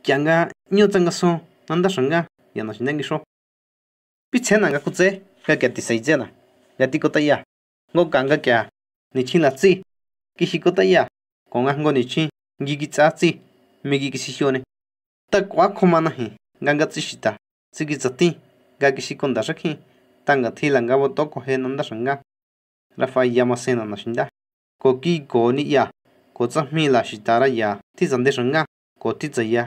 đó kianga nyo tsanga so nanda shanga ya na shindangi sho piche na nga kutse ka kya ti saije na ya ti kota ya ngo kanga kya ni chi la gì? ki shi kota ya ko nga ngo ni chi ngi gi tsa tsi mi gi kisi shio ne ta kwa khoma na hi nga nga tsi shita tsi gi tsati ga kisi konda shakhi ta nga thi la nga bo to ko he nanda shanga rafa ya ma se na na shinda ko ki ko ni ya ko tsa mi la shitara ya ti zande shanga ko ti tsa à?